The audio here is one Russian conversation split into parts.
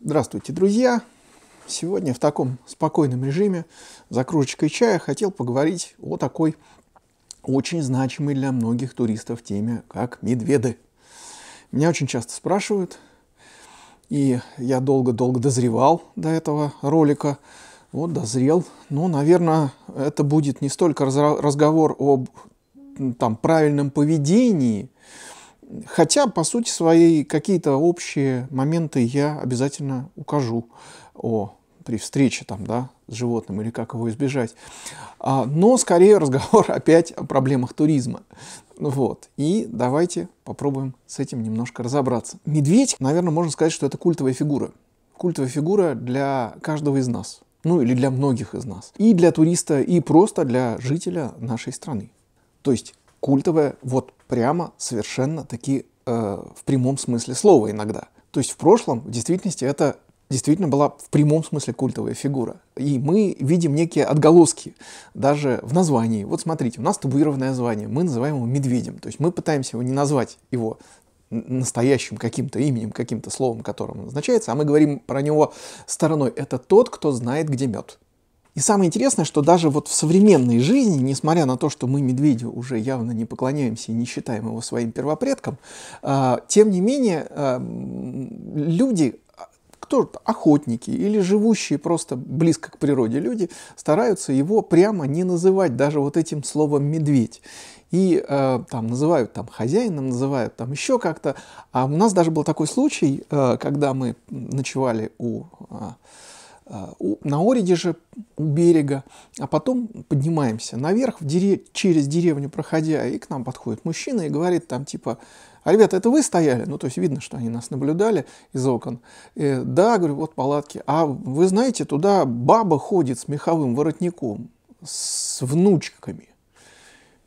Здравствуйте, друзья! Сегодня в таком спокойном режиме за кружечкой чая хотел поговорить о такой очень значимой для многих туристов теме, как медведы. Меня очень часто спрашивают, и я долго-долго дозревал до этого ролика. Вот дозрел. Но, ну, наверное, это будет не столько разговор об там, правильном поведении, Хотя, по сути своей, какие-то общие моменты я обязательно укажу о, при встрече там, да, с животным или как его избежать. А, но скорее разговор опять о проблемах туризма. Вот. И давайте попробуем с этим немножко разобраться. Медведь, наверное, можно сказать, что это культовая фигура. Культовая фигура для каждого из нас. Ну или для многих из нас. И для туриста, и просто для жителя нашей страны. То есть культовая вот прямо совершенно такие э, в прямом смысле слова иногда. То есть в прошлом в действительности это действительно была в прямом смысле культовая фигура. И мы видим некие отголоски даже в названии. Вот смотрите, у нас табуированное название, мы называем его медведем. То есть мы пытаемся его не назвать его настоящим каким-то именем, каким-то словом, которым он назначается, а мы говорим про него стороной. Это тот, кто знает, где мед. И самое интересное, что даже вот в современной жизни, несмотря на то, что мы медведю уже явно не поклоняемся и не считаем его своим первопредком, а, тем не менее а, люди а, кто охотники или живущие просто близко к природе люди стараются его прямо не называть даже вот этим словом медведь и там называют там хозяином, называют там еще как-то. А у нас даже был такой случай, когда мы ночевали у Э, на Ориде же у берега, а потом поднимаемся наверх, в дерев... через деревню проходя, и к нам подходит мужчина и говорит там типа, а ребята, это вы стояли? Ну, то есть видно, что они нас наблюдали из окон. И, э, да, говорю, вот палатки. А вы знаете, туда баба ходит с меховым воротником, с внучками.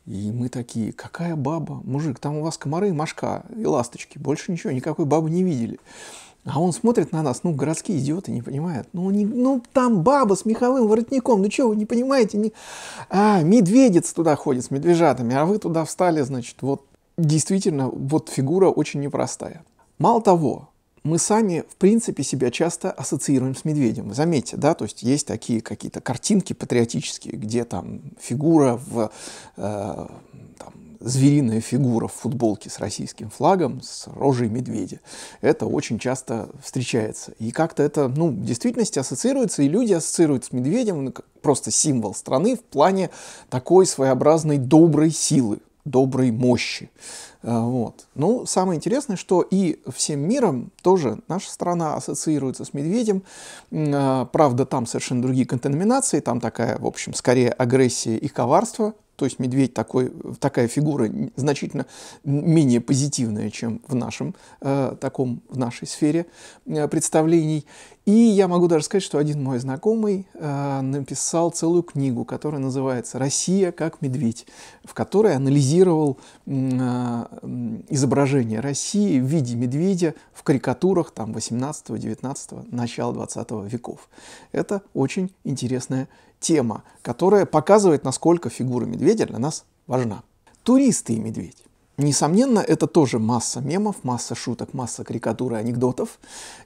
И мы такие, какая баба? Мужик, там у вас комары, мошка и ласточки. Больше ничего, никакой бабы не видели. А он смотрит на нас, ну, городские идиоты не понимают. Ну, не, ну там баба с меховым воротником, ну что, вы не понимаете? Не... А, медведец туда ходит с медвежатами, а вы туда встали, значит, вот действительно, вот фигура очень непростая. Мало того, мы сами, в принципе, себя часто ассоциируем с медведем. заметьте, да, то есть есть такие какие-то картинки патриотические, где там фигура в э, там, звериная фигура в футболке с российским флагом, с рожей медведя. Это очень часто встречается. И как-то это, ну, в действительности ассоциируется, и люди ассоциируют с медведем ну, просто символ страны в плане такой своеобразной доброй силы, доброй мощи. Э, вот. Ну, самое интересное, что и всем миром тоже наша страна ассоциируется с медведем. Э, правда, там совершенно другие контеноминации, там такая, в общем, скорее агрессия и коварство то есть медведь такой, такая фигура значительно менее позитивная, чем в, нашем, э, таком, в нашей сфере э, представлений. И я могу даже сказать, что один мой знакомый э, написал целую книгу, которая называется «Россия как медведь», в которой анализировал э, изображение России в виде медведя в карикатурах там, 18, 19, начала 20 веков. Это очень интересная тема, которая показывает, насколько фигура медведя для нас важна. Туристы и медведь. Несомненно, это тоже масса мемов, масса шуток, масса карикатур анекдотов.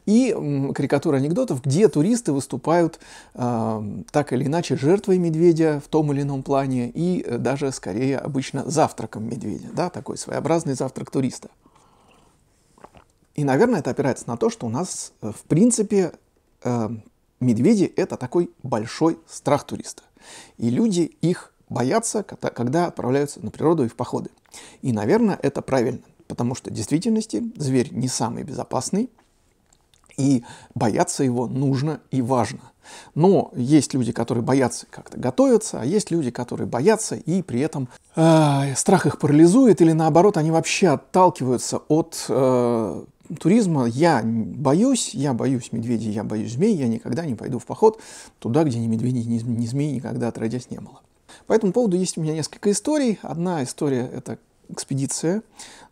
И карикатуры анекдотов, где туристы выступают э, так или иначе жертвой медведя в том или ином плане и э, даже скорее обычно завтраком медведя, да, такой своеобразный завтрак туриста. И, наверное, это опирается на то, что у нас, э, в принципе, э, медведи – это такой большой страх туриста. И люди их боятся, когда отправляются на природу и в походы. И, наверное, это правильно, потому что в действительности зверь не самый безопасный, и бояться его нужно и важно. Но есть люди, которые боятся как-то готовятся, а есть люди, которые боятся, и при этом э, страх их парализует, или наоборот, они вообще отталкиваются от э, туризма. Я боюсь, я боюсь медведей, я боюсь змей, я никогда не пойду в поход туда, где ни медведей, ни, ни змей никогда отродясь не было. По этому поводу есть у меня несколько историй. Одна история – это экспедиция,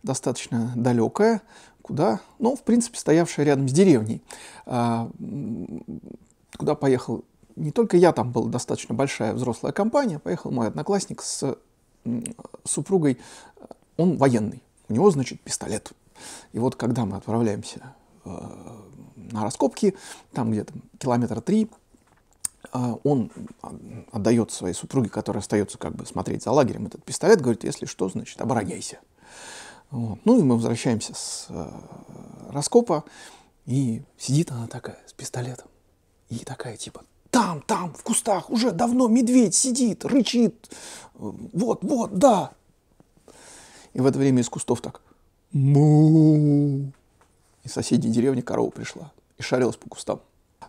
достаточно далекая, куда, ну, в принципе, стоявшая рядом с деревней, а, куда поехал не только я, там была достаточно большая взрослая компания, поехал мой одноклассник с супругой, он военный, у него, значит, пистолет. И вот когда мы отправляемся э, на раскопки, там где-то километра три – а он а, отдает своей супруге, которая остается как бы смотреть за лагерем, этот пистолет, говорит, если что, значит, обороняйся. Вот. Ну и мы возвращаемся с э, раскопа, и сидит она такая с пистолетом, и такая типа, там, там, в кустах, уже давно медведь сидит, рычит, вот, вот, да. И в это время из кустов так, му. Из соседней деревни корова пришла и шарилась по кустам.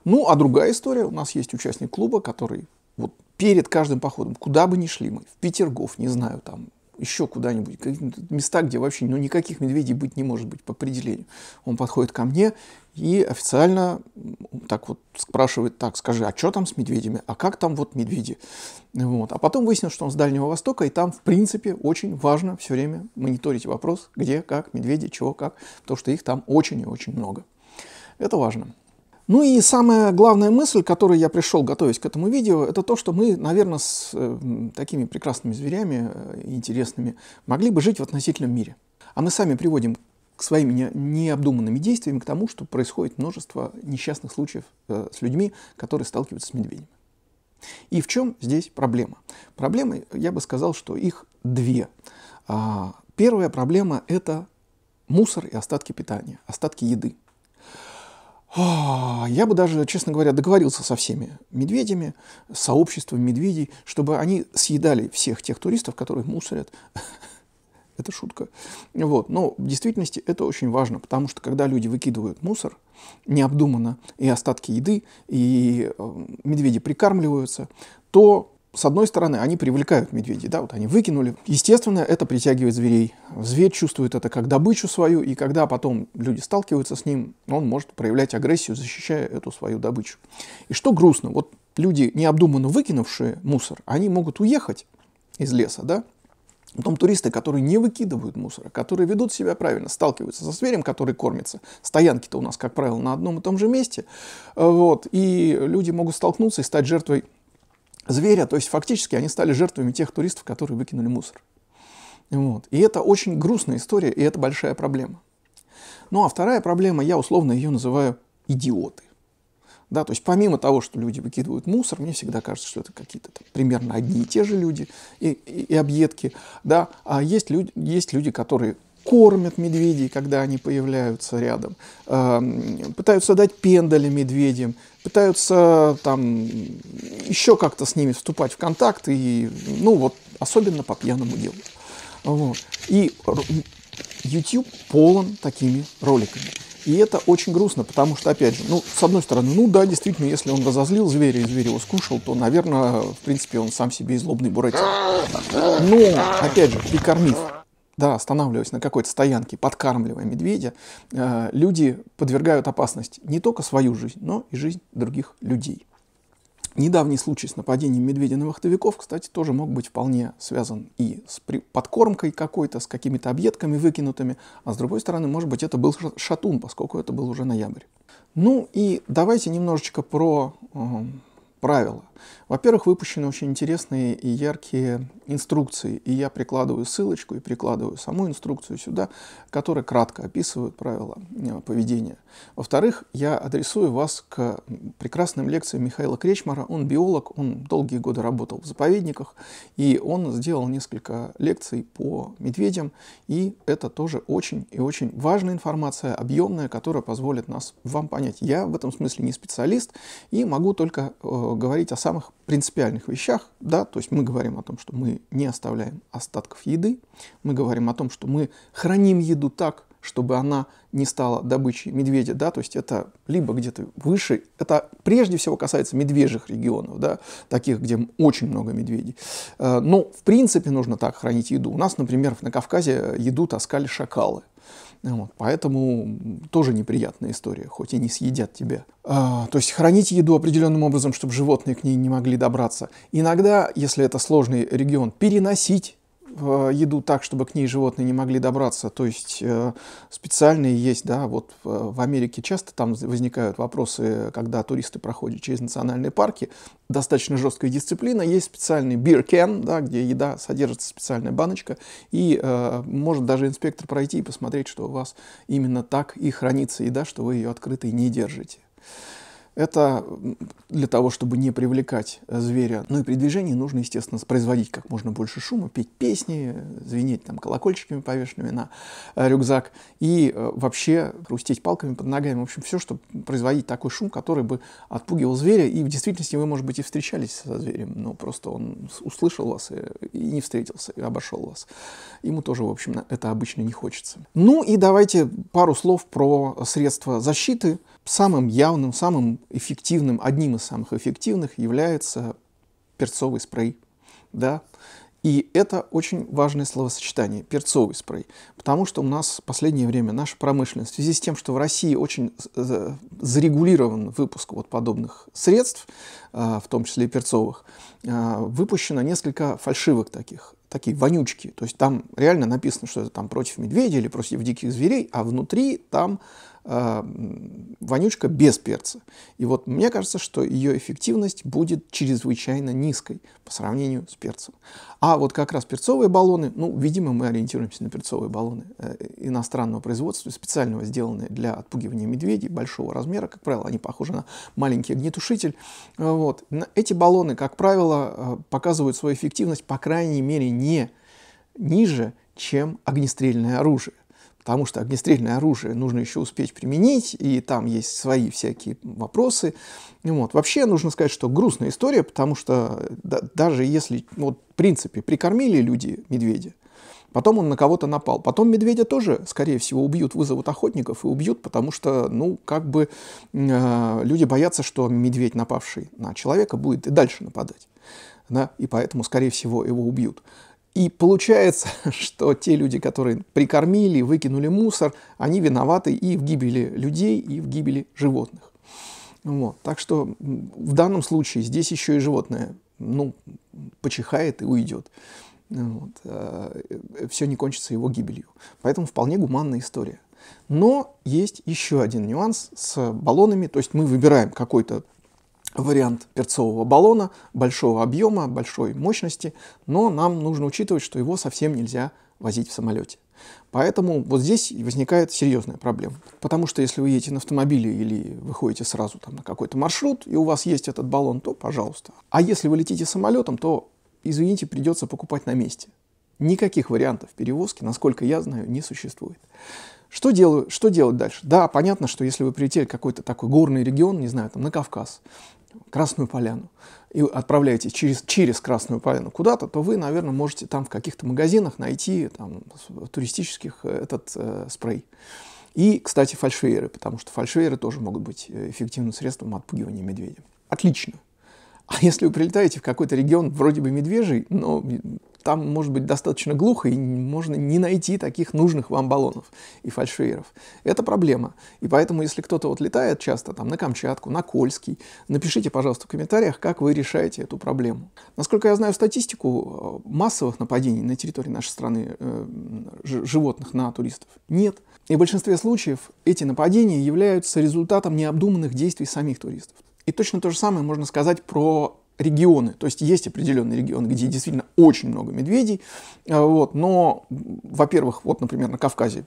Ну, а другая история. У нас есть участник клуба, который вот перед каждым походом, куда бы ни шли мы, в Петергоф, не знаю, там, еще куда-нибудь, места, где вообще ну, никаких медведей быть не может быть по определению. Он подходит ко мне и официально так вот спрашивает, так, скажи, а что там с медведями, а как там вот медведи? Вот. А потом выяснилось, что он с Дальнего Востока, и там, в принципе, очень важно все время мониторить вопрос, где, как, медведи, чего, как, потому что их там очень и очень много. Это важно. Ну и самая главная мысль, к которой я пришел, готовясь к этому видео, это то, что мы, наверное, с э, такими прекрасными зверями, э, интересными, могли бы жить в относительном мире. А мы сами приводим к своим необдуманными действиями к тому, что происходит множество несчастных случаев э, с людьми, которые сталкиваются с медведями. И в чем здесь проблема? Проблемы, я бы сказал, что их две. А, первая проблема – это мусор и остатки питания, остатки еды. А, я бы даже, честно говоря, договорился со всеми медведями, сообществом медведей, чтобы они съедали всех тех туристов, которых мусорят. Это шутка. Вот. Но в действительности это очень важно, потому что когда люди выкидывают мусор необдуманно и остатки еды, и э, медведи прикармливаются, то с одной стороны, они привлекают медведей, да, вот они выкинули. Естественно, это притягивает зверей зверь чувствует это как добычу свою, и когда потом люди сталкиваются с ним, он может проявлять агрессию, защищая эту свою добычу. И что грустно, вот люди, необдуманно выкинувшие мусор, они могут уехать из леса, да? Потом туристы, которые не выкидывают мусора, которые ведут себя правильно, сталкиваются со зверем, который кормится. Стоянки-то у нас, как правило, на одном и том же месте. Вот. И люди могут столкнуться и стать жертвой зверя. То есть фактически они стали жертвами тех туристов, которые выкинули мусор. Вот. И это очень грустная история, и это большая проблема. Ну а вторая проблема, я условно ее называю идиоты. Да, то есть помимо того, что люди выкидывают мусор, мне всегда кажется, что это какие-то там, примерно одни и те же люди и, и, и объедки. Да, а есть люди, есть люди, которые кормят медведей, когда они появляются рядом, эм, пытаются дать пендаля медведям, пытаются там еще как-то с ними вступать в контакт и, ну вот, особенно по пьяному делу. Вот. И YouTube полон такими роликами. И это очень грустно, потому что, опять же, ну, с одной стороны, ну да, действительно, если он разозлил зверя и зверь его скушал, то, наверное, в принципе, он сам себе и злобный буратин. Но, опять же, прикормив, да, останавливаясь на какой-то стоянке, подкармливая медведя, э, люди подвергают опасность не только свою жизнь, но и жизнь других людей. Недавний случай с нападением медведя на вахтовиков, кстати, тоже мог быть вполне связан и с подкормкой какой-то, с какими-то объедками выкинутыми, а с другой стороны, может быть, это был шатун, поскольку это был уже ноябрь. Ну и давайте немножечко про эм, правила. Во-первых, выпущены очень интересные и яркие инструкции, и я прикладываю ссылочку и прикладываю саму инструкцию сюда, которая кратко описывает правила э, поведения. Во-вторых, я адресую вас к прекрасным лекциям Михаила Кречмара. Он биолог, он долгие годы работал в заповедниках, и он сделал несколько лекций по медведям, и это тоже очень и очень важная информация, объемная, которая позволит нас, вам понять. Я в этом смысле не специалист и могу только э, говорить о самых принципиальных вещах, да, то есть мы говорим о том, что мы не оставляем остатков еды, мы говорим о том, что мы храним еду так, чтобы она не стала добычей медведя, да, то есть это либо где-то выше, это прежде всего касается медвежьих регионов, да, таких, где очень много медведей. Э, но, в принципе, нужно так хранить еду. У нас, например, на Кавказе еду таскали шакалы. Вот, поэтому тоже неприятная история, хоть и не съедят тебя. А, то есть хранить еду определенным образом, чтобы животные к ней не могли добраться. Иногда, если это сложный регион, переносить Э, еду так, чтобы к ней животные не могли добраться. То есть э, специальные есть, да, вот э, в Америке часто там возникают вопросы, когда туристы проходят через национальные парки. Достаточно жесткая дисциплина. Есть специальный beer can, да, где еда содержится специальная баночка, и э, может даже инспектор пройти и посмотреть, что у вас именно так и хранится еда, что вы ее открытой не держите. Это для того, чтобы не привлекать э, зверя. Ну и при движении нужно, естественно, производить как можно больше шума, петь песни, э, звенеть там колокольчиками, повешенными на э, рюкзак, и вообще хрустеть палками под ногами. В общем, все, чтобы производить такой шум, который бы отпугивал зверя. И в действительности вы, может быть, и встречались со зверем, но просто он услышал вас и, и не встретился, и обошел вас. Ему тоже, в общем, это обычно не хочется. Ну и давайте пару слов про средства защиты. Самым явным, самым эффективным, одним из самых эффективных является перцовый спрей. Да? И это очень важное словосочетание – перцовый спрей. Потому что у нас в последнее время наша промышленность, в связи с тем, что в России очень зарегулирован выпуск вот подобных средств, а, в том числе и перцовых, а, выпущено несколько фальшивок таких, такие вонючки. То есть там реально написано, что это там против медведя или против диких зверей, а внутри там а, вонючка без перца. И вот мне кажется, что ее эффективность будет чрезвычайно низкой по сравнению с перцем. А вот как раз перцовые баллоны, ну, видимо, мы ориентируемся на перцовые баллоны э, иностранного производства, специального сделанные для отпугивания медведей большого размера, как правило, они похожи на маленький огнетушитель. А вот. Эти баллоны, как правило, э, показывают свою эффективность, по крайней мере, не ниже, чем огнестрельное оружие потому что огнестрельное оружие нужно еще успеть применить, и там есть свои всякие вопросы. Вот. Вообще нужно сказать, что грустная история, потому что да, даже если, вот, в принципе, прикормили люди медведя, потом он на кого-то напал, потом медведя тоже, скорее всего, убьют, вызовут охотников и убьют, потому что, ну, как бы э, люди боятся, что медведь, напавший на человека, будет и дальше нападать. Да, и поэтому, скорее всего, его убьют. И получается, что те люди, которые прикормили, выкинули мусор, они виноваты и в гибели людей, и в гибели животных. Вот. Так что в данном случае здесь еще и животное ну, почихает и уйдет. Вот. Э, э, Все не кончится его гибелью. Поэтому вполне гуманная история. Но есть еще один нюанс с баллонами. То есть мы выбираем какой-то вариант перцового баллона большого объема, большой мощности, но нам нужно учитывать, что его совсем нельзя возить в самолете. Поэтому вот здесь возникает серьезная проблема. Потому что если вы едете на автомобиле или выходите сразу там, на какой-то маршрут, и у вас есть этот баллон, то пожалуйста. А если вы летите самолетом, то, извините, придется покупать на месте. Никаких вариантов перевозки, насколько я знаю, не существует. Что, делаю, что делать дальше? Да, понятно, что если вы прилетели в какой-то такой горный регион, не знаю, там на Кавказ, Красную Поляну и отправляете через, через Красную Поляну куда-то, то вы, наверное, можете там в каких-то магазинах найти там, туристических э, этот э, спрей. И, кстати, фальшвейеры, потому что фальшвейеры тоже могут быть э, эффективным средством отпугивания медведя. Отлично. А если вы прилетаете в какой-то регион вроде бы медвежий, но там может быть достаточно глухо, и можно не найти таких нужных вам баллонов и фальшфейеров. Это проблема. И поэтому, если кто-то вот летает часто там на Камчатку, на Кольский, напишите, пожалуйста, в комментариях, как вы решаете эту проблему. Насколько я знаю статистику, э, массовых нападений на территории нашей страны э, животных на туристов нет. И в большинстве случаев эти нападения являются результатом необдуманных действий самих туристов. И точно то же самое можно сказать про регионы, то есть есть определенный регион, где действительно очень много медведей, а, вот, но, во-первых, вот, например, на Кавказе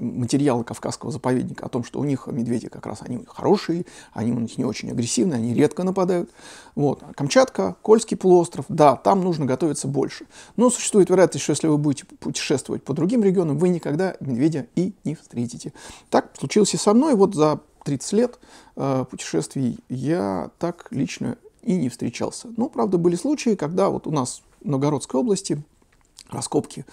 материалы Кавказского заповедника о том, что у них медведи как раз, они хорошие, они у них не очень агрессивные, они редко нападают. Вот. Камчатка, Кольский полуостров, да, там нужно готовиться больше. Но существует вероятность, что если вы будете путешествовать по другим регионам, вы никогда медведя и не встретите. Так случилось и со мной. Вот за 30 лет э, путешествий я так лично и не встречался. Ну, правда, были случаи, когда вот у нас в Новгородской области раскопки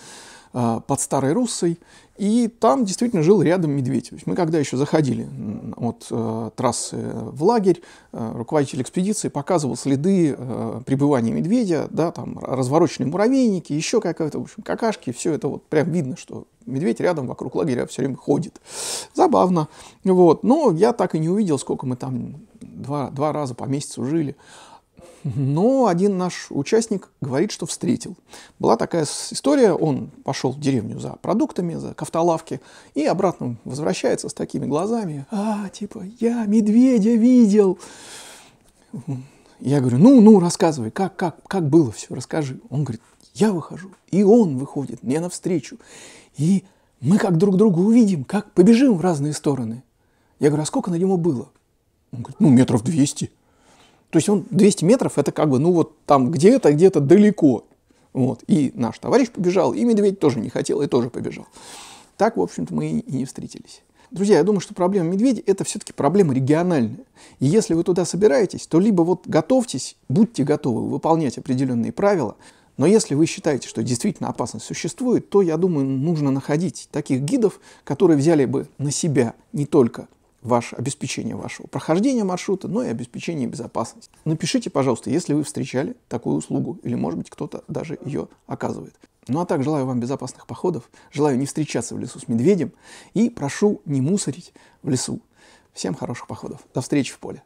а, под Старой Руссой, и там действительно жил рядом медведь. То есть мы когда еще заходили от э, трассы в лагерь, э, руководитель экспедиции показывал следы э, пребывания медведя, да, там развороченные муравейники, еще какая-то, в общем, какашки, все это вот прям видно, что медведь рядом вокруг лагеря все время ходит. Забавно. Вот. Но я так и не увидел, сколько мы там два, два раза по месяцу жили. Но один наш участник говорит, что встретил. Была такая история, он пошел в деревню за продуктами, за кафталавки, и обратно возвращается с такими глазами. А, типа, я медведя видел. Я говорю, ну, ну, рассказывай, как, как, как было все, расскажи. Он говорит, я выхожу, и он выходит мне навстречу. И мы как друг друга увидим, как побежим в разные стороны. Я говорю, а сколько на него было? Он говорит, ну, метров 200. То есть он 200 метров, это как бы, ну, вот там где-то, где-то далеко. Вот. И наш товарищ побежал, и медведь тоже не хотел, и тоже побежал. Так, в общем-то, мы и не встретились. Друзья, я думаю, что проблема медведя – это все-таки проблема региональная. И если вы туда собираетесь, то либо вот готовьтесь, будьте готовы выполнять определенные правила, но если вы считаете, что действительно опасность существует, то, я думаю, нужно находить таких гидов, которые взяли бы на себя не только ваше, обеспечение вашего прохождения маршрута, но ну и обеспечение безопасности. Напишите, пожалуйста, если вы встречали такую услугу, или, может быть, кто-то даже ее оказывает. Ну а так, желаю вам безопасных походов, желаю не встречаться в лесу с медведем и прошу не мусорить в лесу. Всем хороших походов. До встречи в поле.